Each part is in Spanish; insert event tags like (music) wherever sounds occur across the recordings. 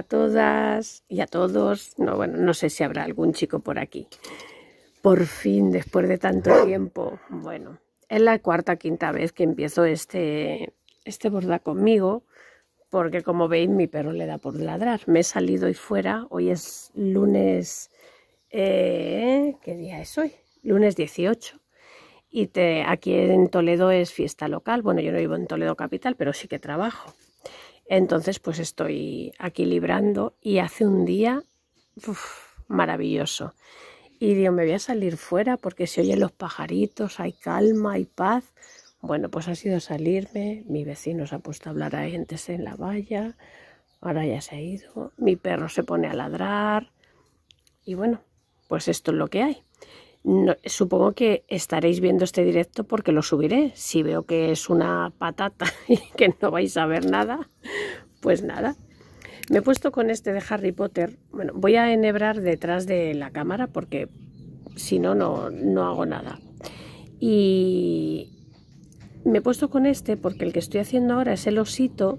a todas y a todos. No, bueno, no sé si habrá algún chico por aquí. Por fin, después de tanto (coughs) tiempo. Bueno, es la cuarta quinta vez que empiezo este, este borda conmigo, porque como veis, mi perro le da por ladrar. Me he salido y fuera. Hoy es lunes. Eh, ¿Qué día es hoy? Lunes 18 y te, aquí en Toledo es fiesta local. Bueno, yo no vivo en Toledo capital, pero sí que trabajo. Entonces, pues estoy equilibrando y hace un día maravilloso. Y digo, me voy a salir fuera porque se oyen los pajaritos, hay calma, hay paz. Bueno, pues ha sido salirme, mi vecino se ha puesto a hablar a gente en la valla, ahora ya se ha ido, mi perro se pone a ladrar y bueno, pues esto es lo que hay supongo que estaréis viendo este directo porque lo subiré. Si veo que es una patata (laughs) y que no vais a ver nada, pues nada. Me he puesto con este de Harry Potter. Bueno, voy a enhebrar detrás de la cámara porque si no, no, no hago nada. Y me he puesto con este porque el que estoy haciendo ahora es el osito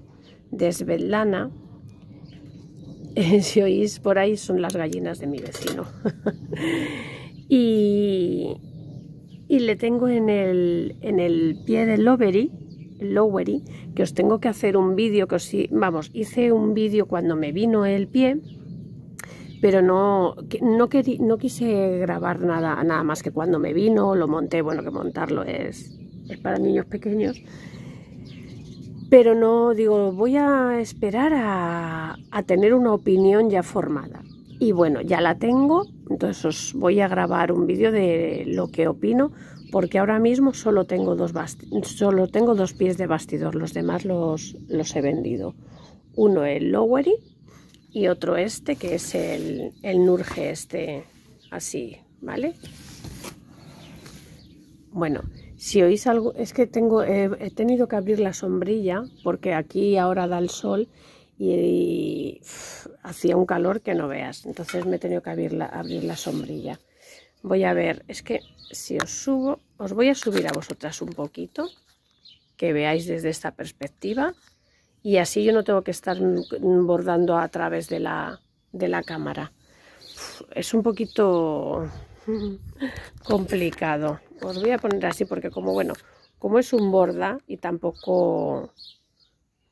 de Svetlana. (laughs) Si oís por ahí son las gallinas de mi vecino. (laughs) y, le tengo en el, en el pie del lowery, que os tengo que hacer un vídeo, que os, vamos, hice un vídeo cuando me vino el pie, pero no, no, no quise grabar nada, nada más que cuando me vino, lo monté, bueno, que montarlo es, es para niños pequeños, pero no, digo, voy a esperar a, a tener una opinión ya formada. Y bueno, ya la tengo, entonces os voy a grabar un vídeo de lo que opino porque ahora mismo solo tengo dos, solo tengo dos pies de bastidor, los demás los, he vendido. Uno el Lowery y otro este que es el, el Nurge este así, ¿vale? Bueno, si oís algo, es que tengo, he tenido que abrir la sombrilla porque aquí ahora da el sol y, hacía un calor que no veas. Entonces me he tenido que abrir la, abrir la sombrilla. Voy a ver, es que si os subo, os voy a subir a vosotras un poquito, que veáis desde esta perspectiva. Y así yo no tengo que estar bordando a través de la, de la cámara. es un poquito complicado. Os voy a poner así porque como bueno, como es un borda y tampoco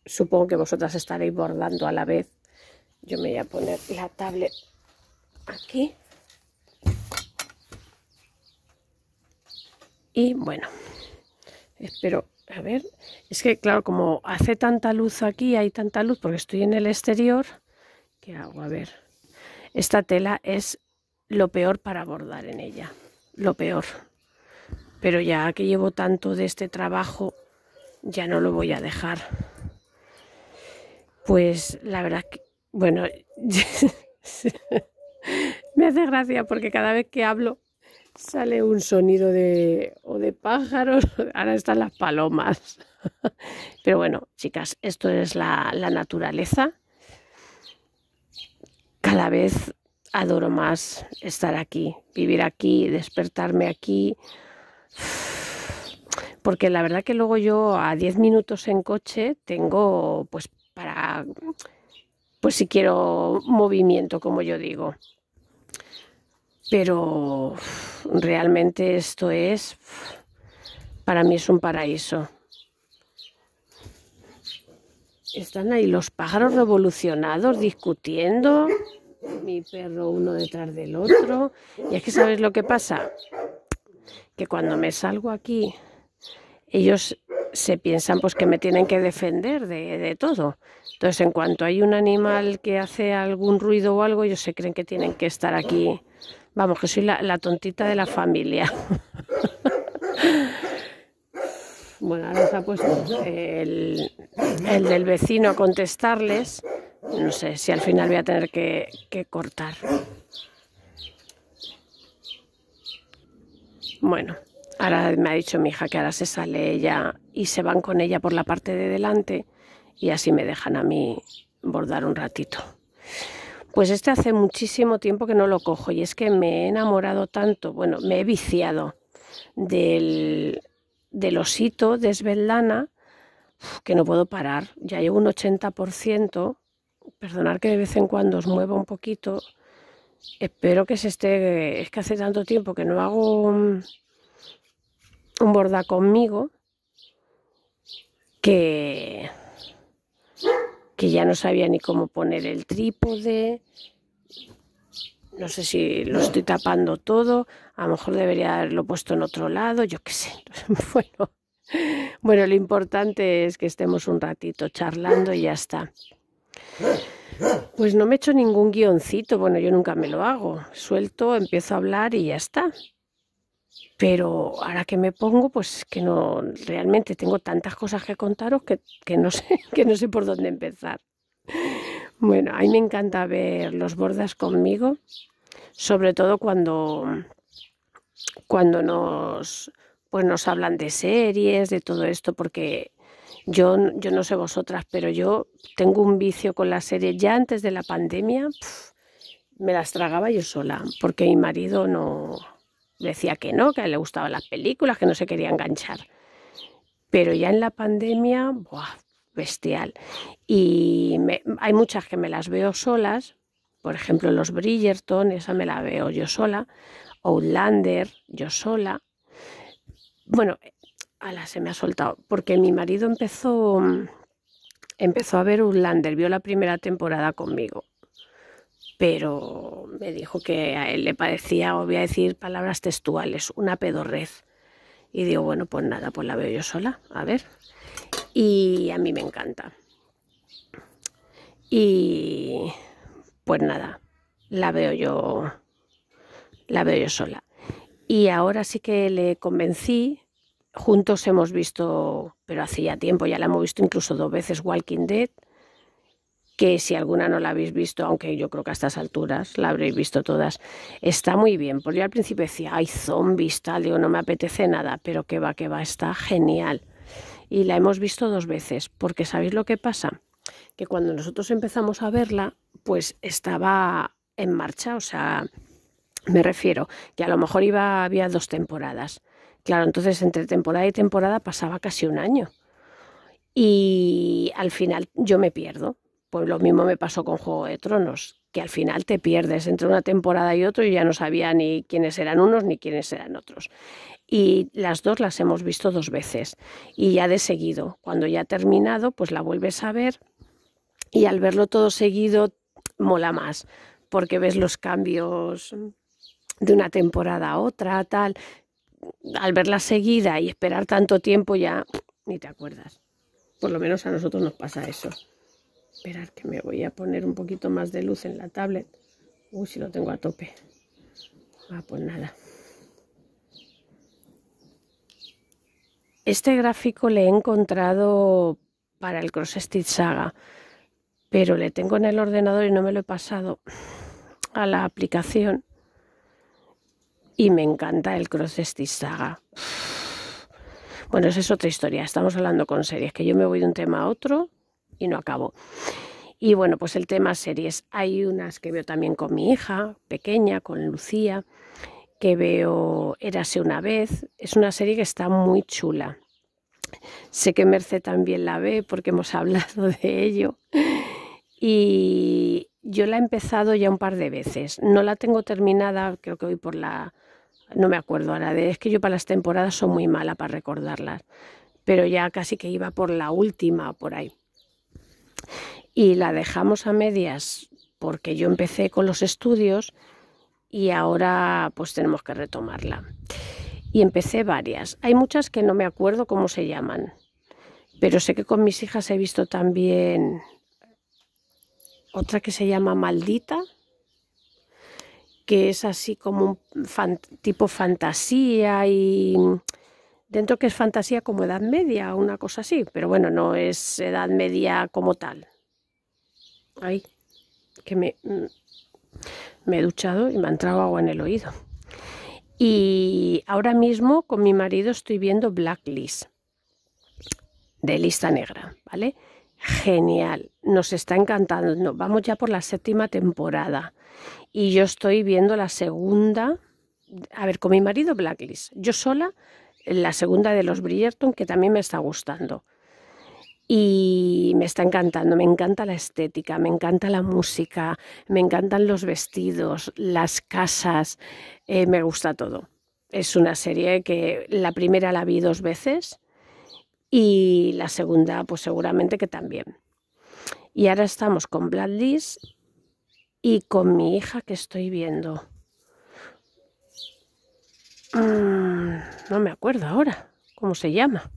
supongo que vosotras estaréis bordando a la vez. Yo me voy a poner la tablet aquí. Y bueno, espero, a ver, es que claro, como hace tanta luz aquí, hay tanta luz porque estoy en el exterior, ¿qué hago? A ver, esta tela es lo peor para bordar en ella, lo peor. Pero ya que llevo tanto de este trabajo, ya no lo voy a dejar pues la verdad que, bueno, (laughs) me hace gracia porque cada vez que hablo sale un sonido de, de pájaros, (laughs) ahora están las palomas. (laughs) Pero bueno, chicas, esto es la, naturaleza. Cada vez adoro más estar aquí, vivir aquí, despertarme aquí. (sighs) Porque la verdad que luego yo a 10 minutos en coche tengo pues para, pues si quiero movimiento, como yo digo. Pero realmente esto es, para mí es un paraíso. Están ahí los pájaros revolucionados discutiendo, mi perro uno detrás del otro. Y es que, ¿sabes lo que pasa? Que cuando me salgo aquí, ellos se piensan pues que me tienen que defender de, todo. Entonces, en cuanto hay un animal que hace algún ruido o algo, ellos se creen que tienen que estar aquí. Vamos, que soy la, tontita de la familia. (laughs) bueno, ahora se ha puesto el, del vecino a contestarles. No sé si al final voy a tener que cortar. Bueno. Ahora me ha dicho mi hija que ahora se sale ella y se van con ella por la parte de delante y así me dejan a mí bordar un ratito. Pues este hace muchísimo tiempo que no lo cojo y es que me he enamorado tanto, bueno, me he viciado del, del osito de Sveldana que no puedo parar. Ya llevo un 80%, perdonar que de vez en cuando os muevo un poquito. Espero que se esté, es que hace tanto tiempo que no hago un borda conmigo que, que ya no sabía ni cómo poner el trípode. No sé si lo estoy tapando todo. A lo mejor debería haberlo puesto en otro lado. Yo qué sé. (laughs) Bueno, bueno lo importante es que estemos un ratito charlando y ya está. Pues no me echo ningún guioncito. Bueno, yo nunca me lo hago. Suelto, empiezo a hablar y ya está. Pero ahora que me pongo, pues que no, realmente tengo tantas cosas que contaros que, no, (laughs) sé, que no sé por dónde empezar. Bueno, a mí me encanta ver los bordas conmigo, sobre todo cuando, cuando nos, pues nos hablan de series, de todo esto, porque yo, yo no sé vosotras, pero yo tengo un vicio con las series. Ya antes de la pandemia me las tragaba yo sola, porque mi marido no, decía que no, que le gustaban las películas, que no se quería enganchar. Pero ya en la pandemia, ¡buah! bestial. Y hay muchas que me las veo solas, por ejemplo los Bridgerton, esa me la veo yo sola, O Outlander, yo sola. Bueno, a la se me ha soltado, porque mi marido empezó, mm, empezó a ver Outlander, vio la primera temporada conmigo pero me dijo que a él le parecía, voy a decir palabras textuales, una pedorrez. Y digo, bueno, pues nada, pues la veo yo sola, a ver. Y a mí me encanta. Y pues nada, la veo yo, la veo yo sola. Y ahora sí que le convencí, juntos hemos visto, pero hacía tiempo, ya la hemos visto incluso dos veces Walking Dead, que si alguna no la habéis visto, aunque yo creo que a estas alturas la habréis visto todas, está muy bien. Porque yo al principio decía, hay zombies, tal, digo, no me apetece nada, pero que va, que va, está genial. Y la hemos visto dos veces, porque ¿sabéis lo que pasa? Que cuando nosotros empezamos a verla, pues estaba en marcha, o sea, me refiero, que a lo mejor iba, había dos temporadas. Claro, entonces entre temporada y temporada pasaba casi un año. Y al final yo me pierdo, pues lo mismo me pasó con Juego de Tronos, que al final te pierdes entre una temporada y otra y ya no sabía ni quiénes eran unos ni quiénes eran otros. Y las dos las hemos visto dos veces y ya de seguido. Cuando ya ha terminado, pues la vuelves a ver y al verlo todo seguido mola más, porque ves los cambios de una temporada a otra, tal. Al verla seguida y esperar tanto tiempo ya ni te acuerdas. Por lo menos a nosotros nos pasa eso. Esperar que me voy a poner un poquito más de luz en la tablet. Uy, si lo tengo a tope. Ah, pues nada. Este gráfico le he encontrado para el Cross Stitch Saga, pero le tengo en el ordenador y no me lo he pasado a la aplicación. Y me encanta el Cross Stitch Saga. Bueno, esa es otra historia. Estamos hablando con series, que yo me voy de un tema a otro y no acabó. Y bueno, pues el tema series. Hay unas que veo también con mi hija pequeña, con Lucía, que veo Érase una vez. Es una serie que está muy chula. Sé que Merce también la ve porque hemos (laughs) hablado de ello. Y yo la he empezado ya un par de veces. No la tengo terminada, creo que hoy por la... No me acuerdo ahora de... Es que yo para las temporadas soy muy mala para recordarlas. Pero ya casi que iba por la última, o por ahí y la dejamos a medias porque yo empecé con los estudios y ahora pues tenemos que retomarla. Y empecé varias. Hay muchas que no me acuerdo cómo se llaman, pero sé que con mis hijas he visto también otra que se llama Maldita, que es así como un tipo fantasía y Dentro que es fantasía como Edad Media, una cosa así, pero bueno, no es Edad Media como tal. Ay, que me, mm, me he duchado y me ha entrado agua en el oído. Y ahora mismo con mi marido estoy viendo Blacklist, de lista negra, ¿vale? Genial, nos está encantando. vamos ya por la séptima temporada y yo estoy viendo la segunda. A ver, con mi marido Blacklist, yo sola la segunda de los Bridgerton, que también me está gustando. Y me está encantando, me encanta la estética, me encanta la música, me encantan los vestidos, las casas, eh, me gusta todo. Es una serie que la primera la vi dos veces y la segunda pues seguramente que también. Y ahora estamos con Blacklist y con mi hija que estoy viendo. Mm, no me acuerdo ahora cómo se llama.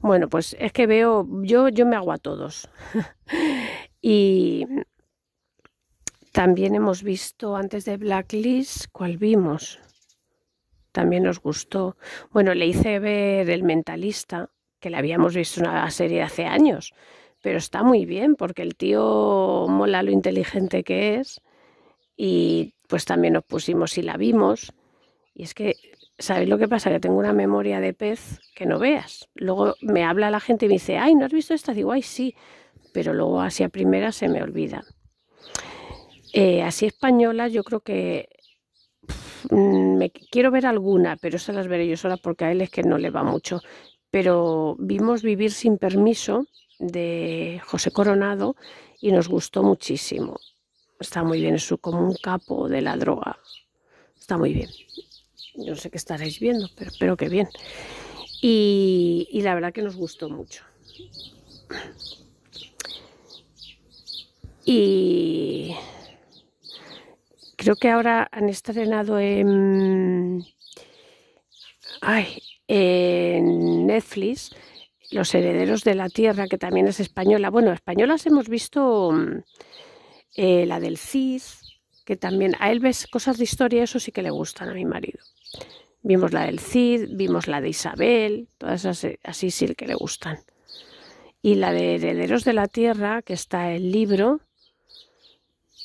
Bueno, pues es que veo, yo, yo me hago a todos. (laughs) y también hemos visto antes de Blacklist, ¿cuál vimos? También nos gustó. Bueno, le hice ver El Mentalista, que le habíamos visto una serie de hace años, pero está muy bien porque el tío mola lo inteligente que es y pues también nos pusimos y la vimos y es que, ¿sabéis lo que pasa? Que tengo una memoria de pez que no veas. Luego me habla la gente y me dice, ay, ¿no has visto esta? Digo, ay, sí. Pero luego así a primera se me olvida. Eh, así española yo creo que mm, me quiero ver alguna, pero esas las veré yo sola porque a él es que no le va mucho. Pero vimos Vivir sin permiso de José Coronado y nos gustó muchísimo. Está muy bien, es como un capo de la droga. Está muy bien no sé qué estaréis viendo, pero espero que bien. Y, la verdad que nos gustó mucho. Y creo que ahora han estrenado en, en Netflix Los Herederos de la Tierra, que también es española. Bueno, españolas hemos visto mm, eh, la del CIS, que también a él ves cosas de historia, eso sí que le gustan a mi marido. Vimos la del Cid, vimos la de Isabel, todas esas eh, así sí que le gustan. Y la de Herederos de la Tierra, que está el libro,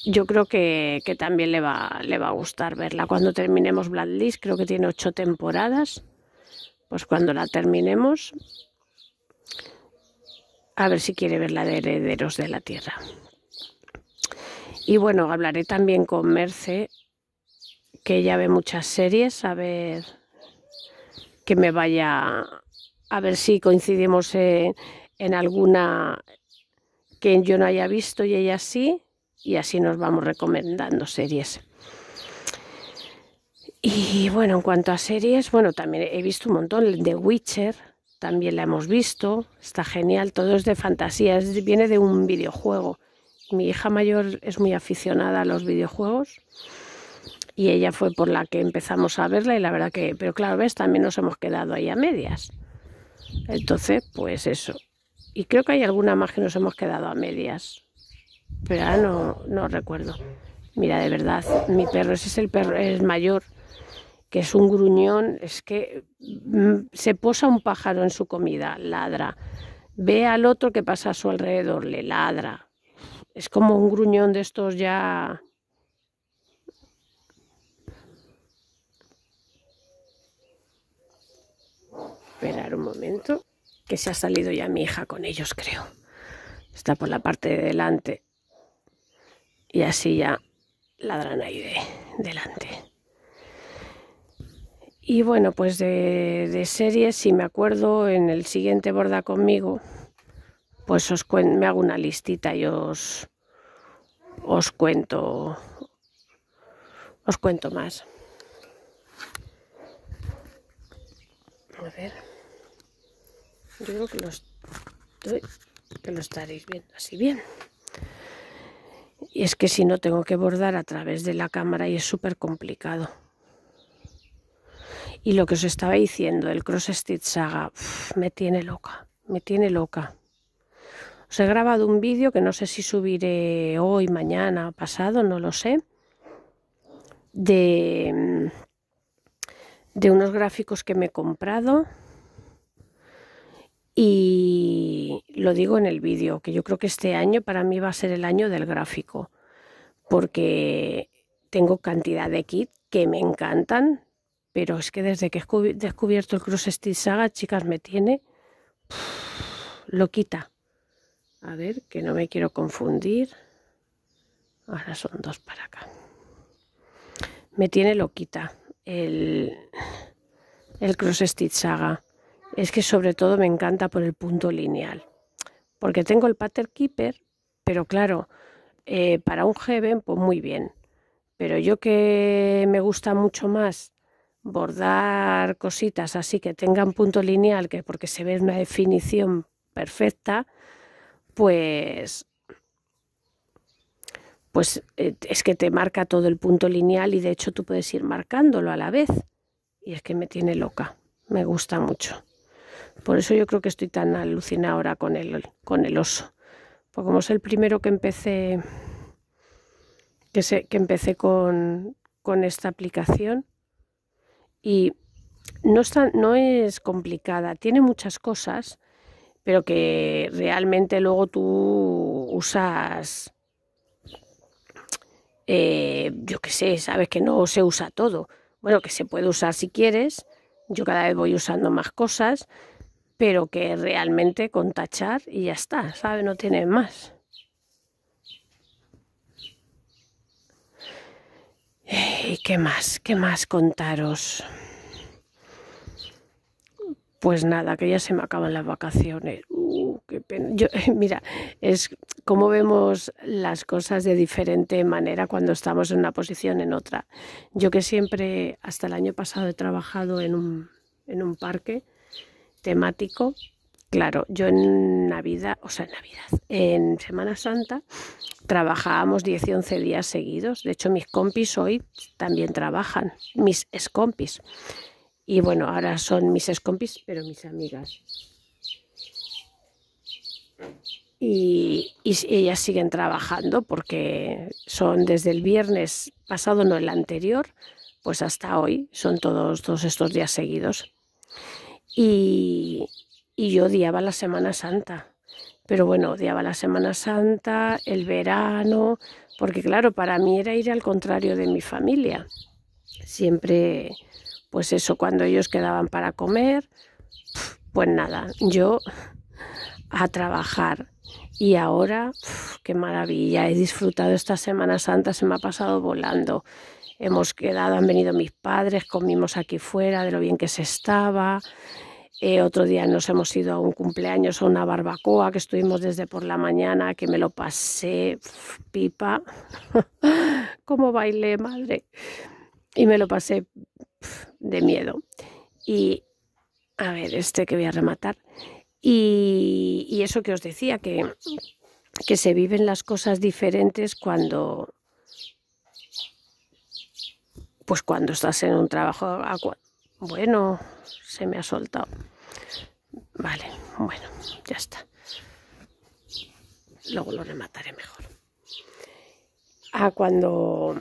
yo creo que, también le va, le va a gustar verla. Cuando terminemos list creo que tiene ocho temporadas, pues cuando la terminemos, a ver si quiere ver la de Herederos de la Tierra. Y bueno, hablaré también con Merce que ella ve muchas series, a ver que me vaya, a ver si coincidimos en, alguna que yo no haya visto y ella sí, y así nos vamos recomendando series. Y bueno, en cuanto a series, bueno, también he visto un montón. de Witcher, también la hemos visto, está genial, todo es de fantasía, viene de un videojuego. Mi hija mayor es muy aficionada a los videojuegos y ella fue por la que empezamos a verla y la verdad que, pero claro, ves, también nos hemos quedado ahí a medias. Entonces, pues eso. Y creo que hay alguna más que nos hemos quedado a medias, pero no, no recuerdo. Mira, de verdad, mi perro, ese es el perro, es mayor, que es un gruñón, es que mm, se posa un pájaro en su comida, ladra. Ve al otro que pasa a su alrededor, le ladra. Es como un gruñón de estos ya Esperar un momento, que se ha salido ya mi hija con ellos, creo. Está por la parte de delante. Y así ya ladran ahí de, delante. Y bueno, pues de, de series, si me acuerdo, en el siguiente borda conmigo, pues os me hago una listita y os, os cuento os cuento más. A ver yo creo que que lo estaréis viendo así bien. Y es que si no tengo que bordar a través de la cámara y es súper complicado. Y lo que os estaba diciendo, el cross stitch saga, me tiene loca, me tiene loca. Os he grabado un vídeo que no sé si subiré hoy, mañana, pasado, no lo sé, de, mm, de unos gráficos que me he comprado y lo digo en el vídeo, que yo creo que este año para mí va a ser el año del gráfico, porque tengo cantidad de kits que me encantan, pero es que desde que he descubierto el Cross Stitch Saga, chicas, me tiene loquita. A ver, que no me quiero confundir. Ahora son dos para acá. Me tiene loquita el, el Cross Stitch Saga es que sobre todo me encanta por el punto lineal. Porque tengo el pattern keeper, pero claro, eh, para un heaven, pues muy bien. Pero yo que me gusta mucho más bordar cositas así que tengan punto lineal, que porque se ve una definición perfecta, pues pues eh, es que te marca todo el punto lineal y de hecho tú puedes ir marcándolo a la vez. Y es que me tiene loca, me gusta mucho. Por eso yo creo que estoy tan alucinada ahora con el, con el oso. Porque como es el primero que empecé, que, se, que empecé con, con esta aplicación y no es, no es complicada, tiene muchas cosas, pero que realmente luego tú usas, eh, yo qué sé, sabes que no se usa todo. Bueno, que se puede usar si quieres, yo cada vez voy usando más cosas, pero que realmente con tachar y ya está, ¿sabe? No tiene más. ¿Y qué más? ¿Qué más contaros? Pues nada, que ya se me acaban las vacaciones. Uh, qué pena. Yo, (laughs) mira, es como vemos las cosas de diferente manera cuando estamos en una posición, en otra. Yo que siempre, hasta el año pasado, he trabajado en un, en un parque temático. Claro, yo en Navidad, o sea, en Navidad, en Semana Santa trabajábamos 10 y 11 días seguidos. De hecho, mis compis hoy también trabajan, mis escompis. Y bueno, ahora son mis escompis, pero mis amigas. Y, y, ellas siguen trabajando porque son desde el viernes pasado, no el anterior, pues hasta hoy, son todos, todos estos días seguidos y, yo odiaba la Semana Santa. Pero bueno, odiaba la Semana Santa, el verano, porque claro, para mí era ir al contrario de mi familia. Siempre, pues eso, cuando ellos quedaban para comer, pues nada, yo a trabajar. Y ahora, qué maravilla, he disfrutado esta Semana Santa, se me ha pasado volando. Hemos quedado, han venido mis padres, comimos aquí fuera de lo bien que se estaba. Eh, otro día nos hemos ido a un cumpleaños, a una barbacoa que estuvimos desde por la mañana, que me lo pasé pipa. (laughs) Como bailé, madre. Y me lo pasé de miedo. Y a ver, este que voy a rematar. Y, y eso que os decía, que, que se viven las cosas diferentes cuando, pues cuando estás en un trabajo... Ah, bueno, se me ha soltado. Vale, bueno, ya está. Luego lo remataré mejor. A cuando...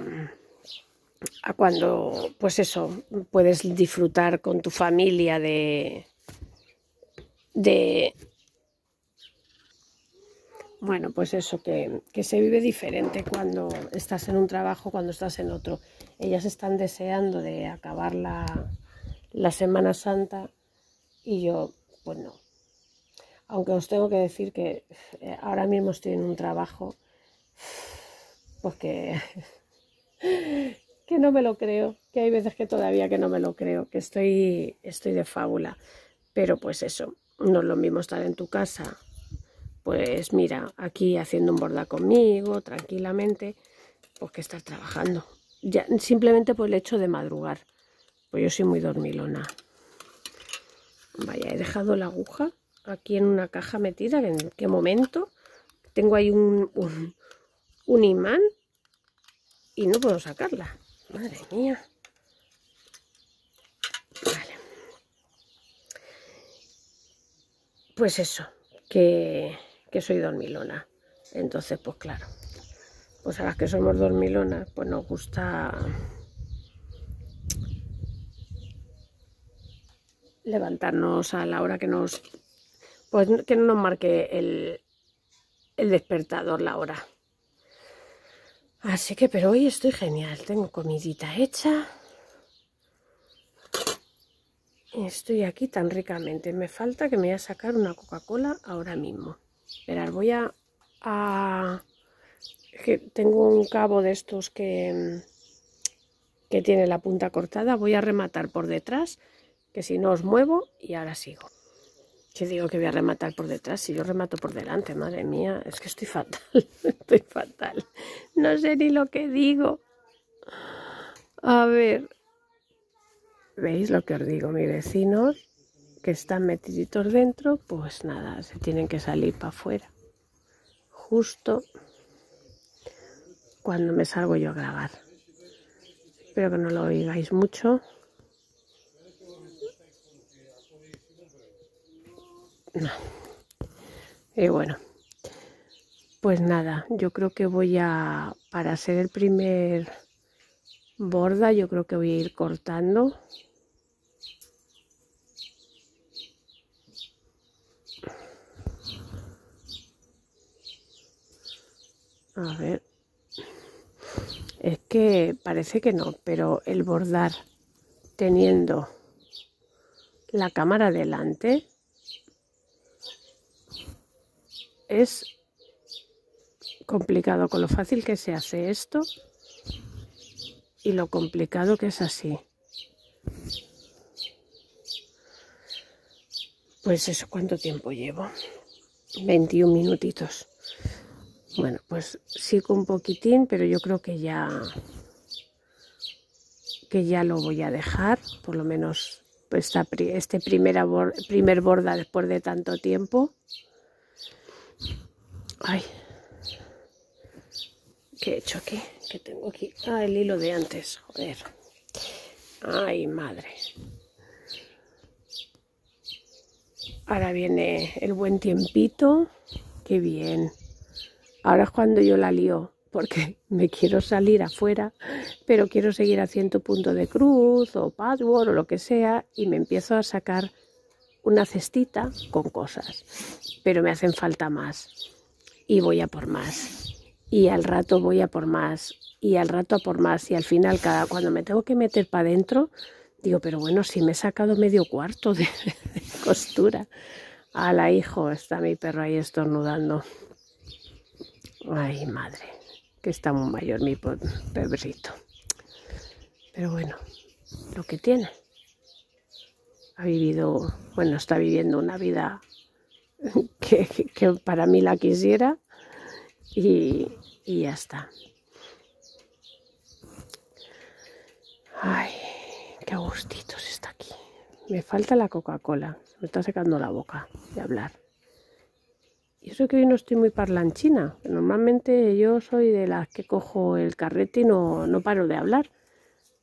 A cuando, pues eso, puedes disfrutar con tu familia de... de bueno, pues eso, que, se vive diferente cuando estás en un trabajo, cuando estás en otro. Ellas están deseando de acabar la, Semana Santa y yo, pues no. Aunque os tengo que decir que eh, ahora mismo estoy en un trabajo, porque pues (laughs) que, no me lo creo, que hay veces que todavía que no me lo creo, que estoy, estoy de fábula. Pero pues eso, no es lo mismo estar en tu casa pues mira, aquí haciendo un borda conmigo, tranquilamente, Porque que estar trabajando. Ya, simplemente por el hecho de madrugar, pues yo soy muy dormilona. Vaya, he dejado la aguja aquí en una caja metida, en qué momento. Tengo ahí un imán y no puedo sacarla. Madre mía. Vale. Pues eso, que que soy dormilona. Entonces, pues claro, pues a las que somos dormilonas, pues nos gusta levantarnos a la hora que nos... Pues que no nos marque el, el despertador la hora. Así que, pero hoy estoy genial. Tengo comidita hecha. Estoy aquí tan ricamente. Me falta que me voy a sacar una Coca-Cola ahora mismo. Esperar, voy a, tengo un cabo de estos que, que tiene la punta cortada. Voy a rematar por detrás, que si no os muevo y ahora sigo. ¿Qué digo que voy a rematar por detrás, si yo remato por delante, madre mía, es que estoy fatal, (laughs) estoy fatal. No sé ni lo que digo. A ver, ¿veis lo que os digo, mis vecinos? que están metiditos dentro, pues nada, se tienen que salir para afuera. Justo cuando me salgo yo a grabar. Espero que no lo oigáis mucho. Y bueno, pues nada, yo creo que voy a, para hacer el primer borda, yo creo que voy a ir cortando A ver. Es que parece que no, pero el bordar teniendo la cámara delante es complicado con lo fácil que se hace esto y lo complicado que es así. Pues eso, ¿cuánto tiempo llevo? 21 minutitos. Bueno, pues sigo un poquitín, pero yo creo que ya que ya lo voy a dejar, por lo menos esta, este primer borda después de tanto tiempo. Ay, ¿qué he hecho aquí? ¿Qué tengo aquí? Ah, el hilo de antes, joder. Ay, madre. Ahora viene el buen tiempito. Qué bien. Ahora es cuando yo la lío, porque (laughs) me quiero salir afuera, pero quiero seguir haciendo punto de cruz o password o lo que sea y me empiezo a sacar una cestita con cosas, pero me hacen falta más y voy a por más y al rato voy a por más y al rato a por más y al final cada cuando me tengo que meter para adentro digo pero bueno si me he sacado medio cuarto (laughs) de, costura, costura la hijo está mi perro ahí estornudando Ay, madre, que está muy mayor mi perrito. Pero bueno, lo que tiene. Ha vivido, bueno, está viviendo una vida (laughs) que, para mí la quisiera y, ya está. Ay, qué gustitos está aquí. Me falta la Coca-Cola. Me está secando la boca de hablar. Y eso que hoy no estoy muy parlanchina. Normalmente yo soy de las que cojo el carrete y no, no paro de hablar.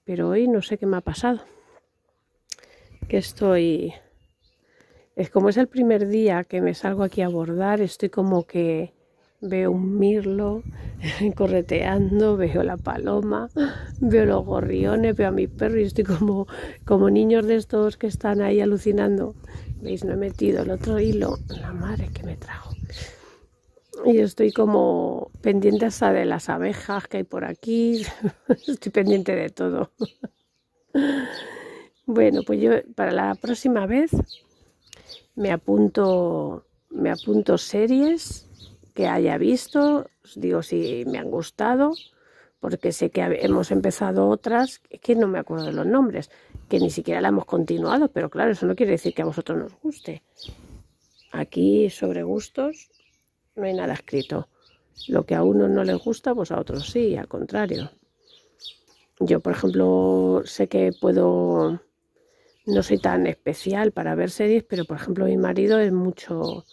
Pero hoy no sé qué me ha pasado. Que estoy... Es como es el primer día que me salgo aquí a bordar, estoy como que veo un mirlo (laughs) correteando, veo la paloma, (laughs) veo los gorriones, veo a mi perro y estoy como, como niños de estos que están ahí alucinando. ¿Veis? No he metido el otro hilo. La madre que me trajo. Y estoy como pendiente hasta de las abejas que hay por aquí. (laughs) Estoy pendiente de todo. Bueno, pues yo para la próxima vez me apunto, me apunto series que haya visto. digo si me han gustado, porque sé que hemos empezado otras, que no me acuerdo de los nombres, que ni siquiera la hemos continuado, pero claro, eso no quiere decir que a vosotros nos guste. Aquí sobre gustos no hay nada escrito. Lo que a uno no les gusta, pues a otros sí, al contrario. Yo, por ejemplo, sé que puedo, no soy tan especial para ver series, pero por ejemplo mi marido es mucho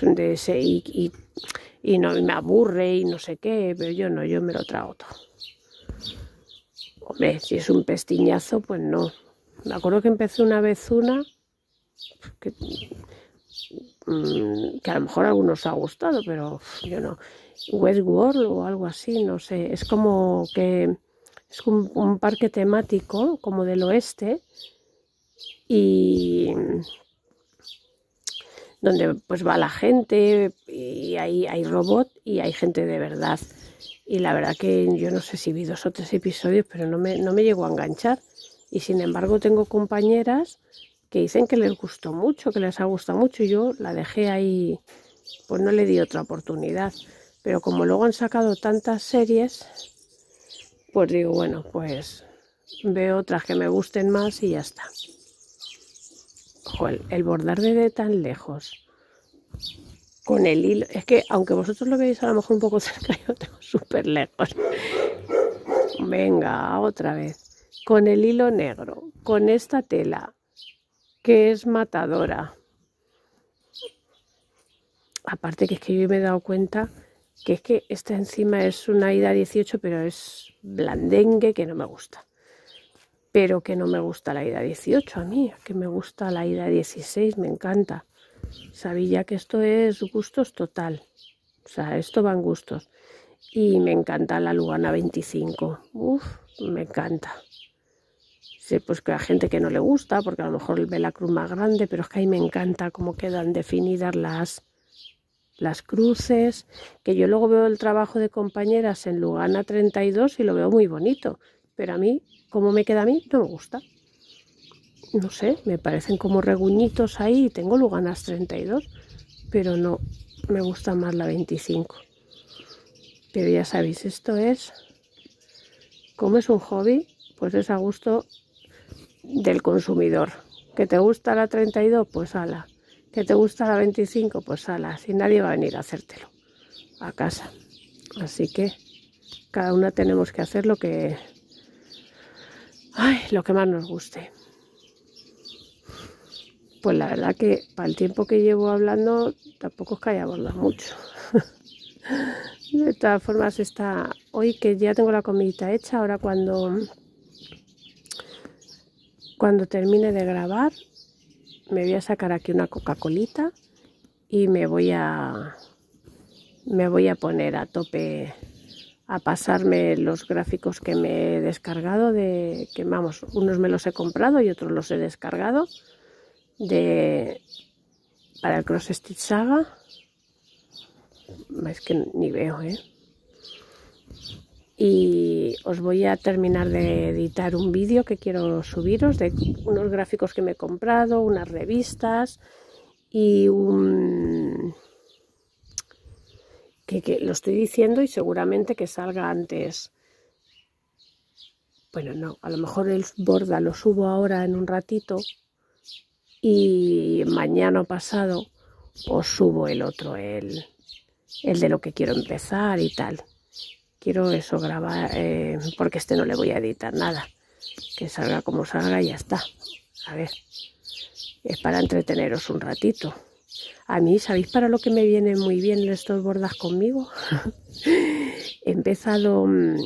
de ese y, no me aburre y no sé qué, pero yo no, yo me lo trago todo. Hombre, si es un pestiñazo, pues no. Me acuerdo que empecé una vez una Mm, que a lo mejor a algunos ha gustado, pero yo no. Westworld o algo así, no sé. Es como que es un, parque temático, como del oeste, y donde pues va la gente y ahí hay robot y hay gente de verdad. Y la verdad que yo no sé si vi dos o tres episodios, pero no me, no me llegó a enganchar. Y sin embargo tengo compañeras que dicen que les gustó mucho, que les ha gustado mucho y yo la dejé ahí, pues no le di otra oportunidad. Pero como luego han sacado tantas series, pues digo, bueno, pues veo otras que me gusten más y ya está. el bordar de tan lejos con el hilo, es que aunque vosotros lo veáis a lo mejor un poco (laughs) cerca, yo tengo súper lejos. Venga, otra vez. Con el hilo negro, con esta tela, que es matadora. Aparte que es que yo me he dado cuenta que es que esta encima es una Ida 18, pero es blandengue que no me gusta. Pero que no me gusta la Ida 18 a mí, que me gusta la Ida 16, me encanta. Sabía que esto es gustos total. O sea, esto van gustos. Y me encanta la Lugana 25. Uf, me encanta pues que a gente que no le gusta, porque a lo mejor ve la cruz más grande, pero es que ahí me encanta cómo quedan definidas las, las cruces, que yo luego veo el trabajo de compañeras en Lugana 32 y lo veo muy bonito, pero a mí, como me queda a mí, no me gusta. No sé, me parecen como reguñitos ahí tengo Luganas 32, pero no, me gusta más la 25. Pero ya sabéis, esto es, como es un hobby, pues es a gusto del consumidor. ¿Que te gusta la 32? Pues ala. ¿Que te gusta la 25? Pues ala. Si nadie va a venir a hacértelo a casa. Así que cada una tenemos que hacer lo que, ay, lo que más nos guste. Pues la verdad que para el tiempo que llevo hablando tampoco es que haya mucho. (laughs) De todas formas, está hoy que ya tengo la comidita hecha, ahora cuando cuando termine de grabar, me voy a sacar aquí una Coca-Colita y me voy a me voy a poner a tope a pasarme los gráficos que me he descargado de que vamos, unos me los he comprado y otros los he descargado de para el Cross Stitch Saga. Es que ni veo, ¿eh? y os voy a terminar de editar un vídeo que quiero subiros de unos gráficos que me he comprado, unas revistas y un... que, lo estoy diciendo y seguramente que salga antes. Bueno, no, a lo mejor el borda lo subo ahora en un ratito y mañana pasado os subo el otro, el, el de lo que quiero empezar y tal quiero eso grabar, eh, porque este no le voy a editar nada. Que salga como salga y ya está. A ver, es para entreteneros un ratito. A mí, ¿sabéis para lo que me viene muy bien estos bordas conmigo? (laughs) he empezado, mm,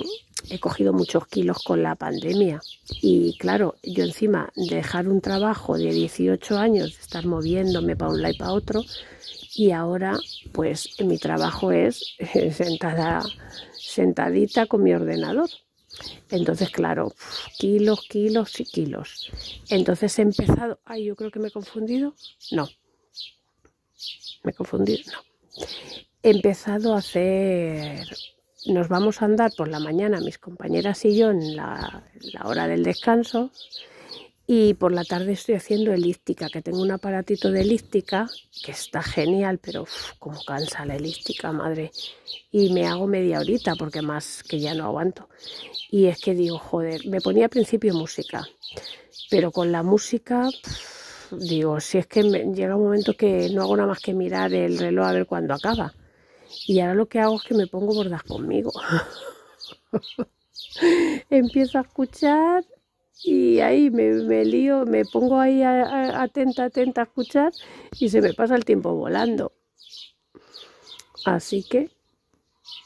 he cogido muchos kilos con la pandemia y claro, yo encima dejar un trabajo de 18 años, estar moviéndome para un lado y para otro y ahora pues mi trabajo es eh, sentada, sentadita con mi ordenador. Entonces, claro, kilos, kilos y kilos. Entonces he empezado, ay, yo creo que me he confundido. No, me he confundido, no. He empezado a hacer, nos vamos a andar por la mañana, mis compañeras y yo, en la, la hora del descanso, y por la tarde estoy haciendo elíptica, que tengo un aparatito de elíptica que está genial, pero como cansa la elíptica, madre. Y me hago media horita porque más que ya no aguanto. Y es que digo, joder, me ponía al principio música, pero con la música, digo, si es que llega un momento que no hago nada más que mirar el reloj a ver cuándo acaba. Y ahora lo que hago es que me pongo bordas conmigo. (laughs) Empiezo a escuchar y ahí me, me lío, me pongo ahí atenta, atenta a escuchar y se me pasa el tiempo volando. Así que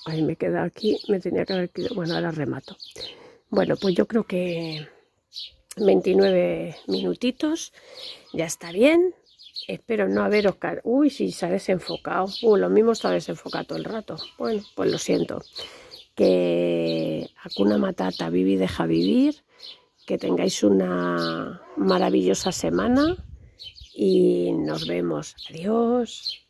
ahí me queda aquí, me tenía que haber quedado, bueno, ahora remato. Bueno, pues yo creo que 29 minutitos, ya está bien. Espero no haber oscar Uy, si se ha desenfocado. Uy, uh, lo mismo ha desenfocado todo el rato. Bueno, pues lo siento. Que Hakuna Matata, y deja vivir que tengáis una maravillosa semana y nos vemos. Adiós.